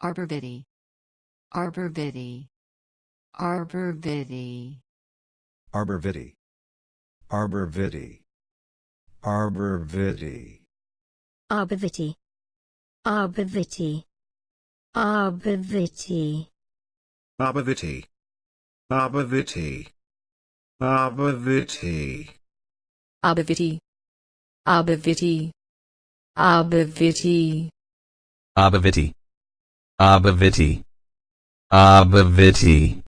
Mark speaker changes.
Speaker 1: Arbor Arborvitae.
Speaker 2: Arborvitae.
Speaker 3: Arborvitae. Arborvitae. Arborvitae.
Speaker 2: Arborvitae. Arborvitae.
Speaker 4: Arborvitae. Arborvitae. Arborvitae.
Speaker 5: Arborvitae. Arborvitae. Arborvitae.
Speaker 6: Arborvitae.
Speaker 7: Abaviti. Abaviti.